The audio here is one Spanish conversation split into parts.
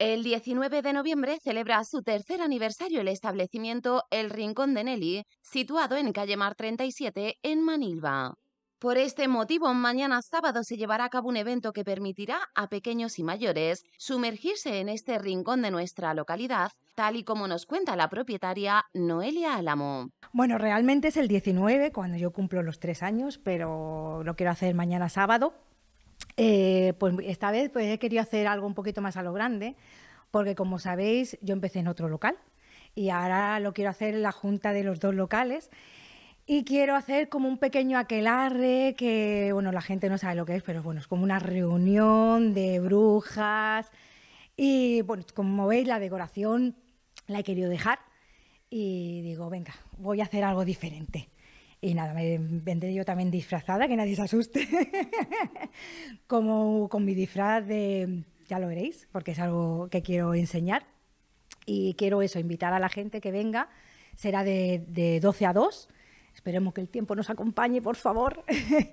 El 19 de noviembre celebra su tercer aniversario el establecimiento El Rincón de Nelly, situado en calle Mar 37 en Manilva. Por este motivo, mañana sábado se llevará a cabo un evento que permitirá a pequeños y mayores sumergirse en este rincón de nuestra localidad tal y como nos cuenta la propietaria Noelia Álamo. Bueno, realmente es el 19 cuando yo cumplo los tres años, pero lo quiero hacer mañana sábado eh, pues esta vez pues, he querido hacer algo un poquito más a lo grande, porque como sabéis, yo empecé en otro local y ahora lo quiero hacer en la junta de los dos locales. Y quiero hacer como un pequeño aquelarre que, bueno, la gente no sabe lo que es, pero bueno, es como una reunión de brujas. Y bueno, como veis, la decoración la he querido dejar y digo, venga, voy a hacer algo diferente. Y nada, me vendré yo también disfrazada, que nadie se asuste, como con mi disfraz de, ya lo veréis, porque es algo que quiero enseñar. Y quiero eso, invitar a la gente que venga, será de, de 12 a 2, esperemos que el tiempo nos acompañe, por favor.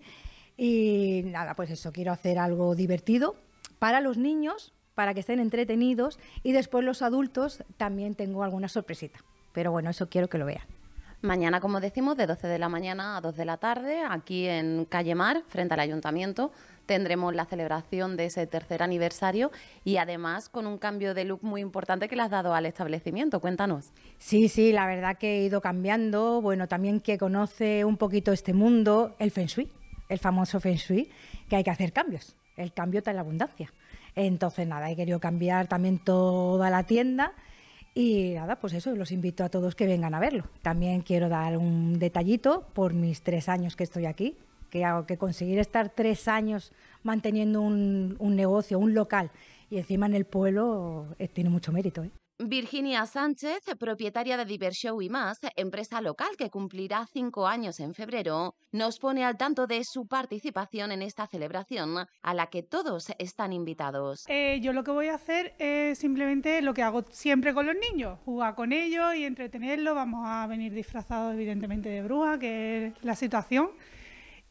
y nada, pues eso, quiero hacer algo divertido para los niños, para que estén entretenidos y después los adultos también tengo alguna sorpresita. Pero bueno, eso quiero que lo vean. Mañana, como decimos, de 12 de la mañana a 2 de la tarde, aquí en Calle Mar, frente al ayuntamiento, tendremos la celebración de ese tercer aniversario y además con un cambio de look muy importante que le has dado al establecimiento. Cuéntanos. Sí, sí, la verdad que he ido cambiando. Bueno, también que conoce un poquito este mundo, el Feng Shui, el famoso Feng Shui, que hay que hacer cambios. El cambio está en la abundancia. Entonces, nada, he querido cambiar también toda la tienda y nada, pues eso, los invito a todos que vengan a verlo. También quiero dar un detallito por mis tres años que estoy aquí, que, hago, que conseguir estar tres años manteniendo un, negocio, un local, y encima en el pueblo eh, tiene mucho mérito. ¿eh? Virginia Sánchez, propietaria de Divershow y más, empresa local que cumplirá cinco años en febrero, nos pone al tanto de su participación en esta celebración a la que todos están invitados. Eh, yo lo que voy a hacer es simplemente lo que hago siempre con los niños, jugar con ellos y entretenerlos. Vamos a venir disfrazados evidentemente de bruja, que es la situación.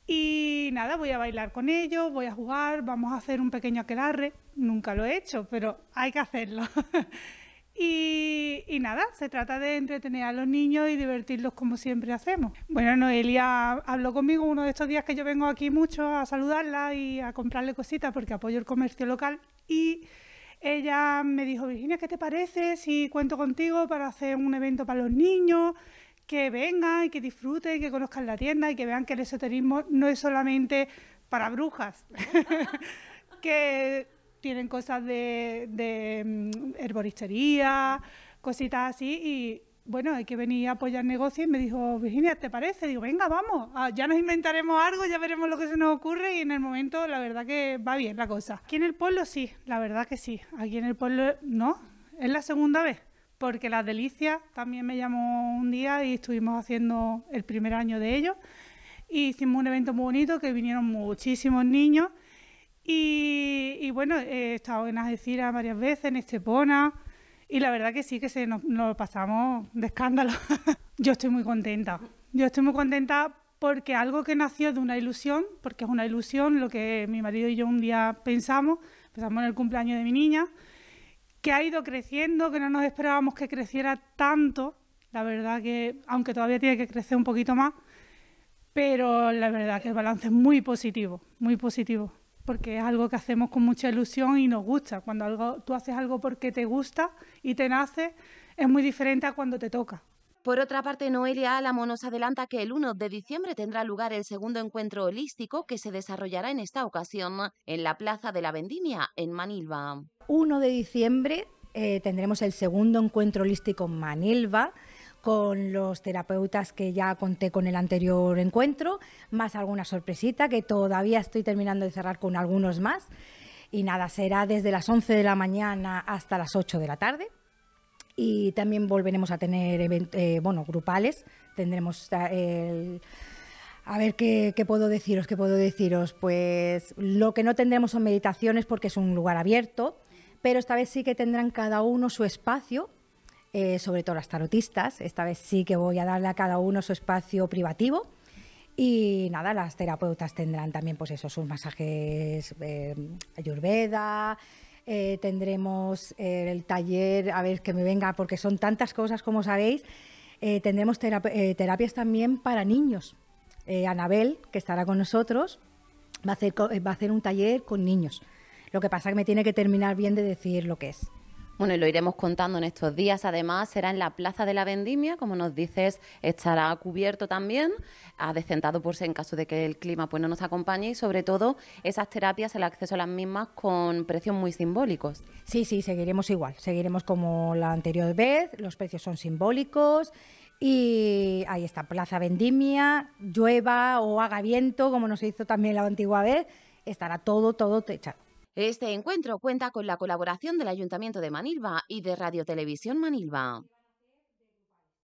Y nada, voy a bailar con ellos, voy a jugar, vamos a hacer un pequeño aquelarre. Nunca lo he hecho, pero hay que hacerlo. Y, nada, se trata de entretener a los niños y divertirlos como siempre hacemos. Bueno, Noelia habló conmigo uno de estos días que yo vengo aquí mucho a saludarla y a comprarle cositas porque apoyo el comercio local y ella me dijo, Virginia, ¿qué te parece si cuento contigo para hacer un evento para los niños? Que vengan y que disfruten, que conozcan la tienda y que vean que el esoterismo no es solamente para brujas. que tienen cosas de, de mm, herboristería, cositas así, y bueno, hay que venir a apoyar negocios. Y me dijo, Virginia, ¿te parece? Digo, venga, vamos, ah, ya nos inventaremos algo, ya veremos lo que se nos ocurre y en el momento la verdad que va bien la cosa. Aquí en el pueblo sí, la verdad que sí. Aquí en el pueblo no, es la segunda vez porque Las Delicias también me llamó un día y estuvimos haciendo el primer año de ellos. E hicimos un evento muy bonito que vinieron muchísimos niños y y bueno, he estado en a varias veces, en Estepona, y la verdad que sí que nos, nos pasamos de escándalo. yo estoy muy contenta, yo estoy muy contenta porque algo que nació de una ilusión, porque es una ilusión lo que mi marido y yo un día pensamos, pensamos en el cumpleaños de mi niña, que ha ido creciendo, que no nos esperábamos que creciera tanto, la verdad que, aunque todavía tiene que crecer un poquito más, pero la verdad que el balance es muy positivo, muy positivo porque es algo que hacemos con mucha ilusión y nos gusta. Cuando algo, tú haces algo porque te gusta y te nace, es muy diferente a cuando te toca. Por otra parte, Noelia Álamo nos adelanta que el 1 de diciembre tendrá lugar el segundo encuentro holístico que se desarrollará en esta ocasión en la Plaza de la Vendimia, en Manilva. 1 de diciembre eh, tendremos el segundo encuentro holístico en Manilva con los terapeutas que ya conté con el anterior encuentro, más alguna sorpresita que todavía estoy terminando de cerrar con algunos más. Y nada, será desde las 11 de la mañana hasta las 8 de la tarde y también volveremos a tener eh, bueno grupales tendremos eh, a ver ¿qué, ¿qué, puedo deciros qué puedo deciros pues lo que no tendremos son meditaciones porque es un lugar abierto pero esta vez sí que tendrán cada uno su espacio eh, sobre todo las tarotistas. Esta vez sí que voy a darle a cada uno su espacio privativo. Y nada, las terapeutas tendrán también pues eso, sus masajes eh, ayurveda, eh, tendremos el taller, a ver que me venga, porque son tantas cosas como sabéis, tendremos terapias también para niños. Anabel, que estará con nosotros, va a, hacer, va a hacer un taller con niños. Lo que pasa es que me tiene que terminar bien de decir lo que es. Bueno, y lo iremos contando en estos días. Además, será en la Plaza de la Vendimia, como nos dices, estará cubierto también, adecentado por si en caso de que el clima pues, no nos acompañe y sobre todo esas terapias, el acceso a las mismas con precios muy simbólicos. Sí, sí, seguiremos igual, seguiremos como la anterior vez, los precios son simbólicos. Y ahí está, Plaza Vendimia, llueva o haga viento, como nos hizo también la antigua vez, estará todo, todo techado. Este encuentro cuenta con la colaboración del Ayuntamiento de Manilva y de Radio Televisión Manilva.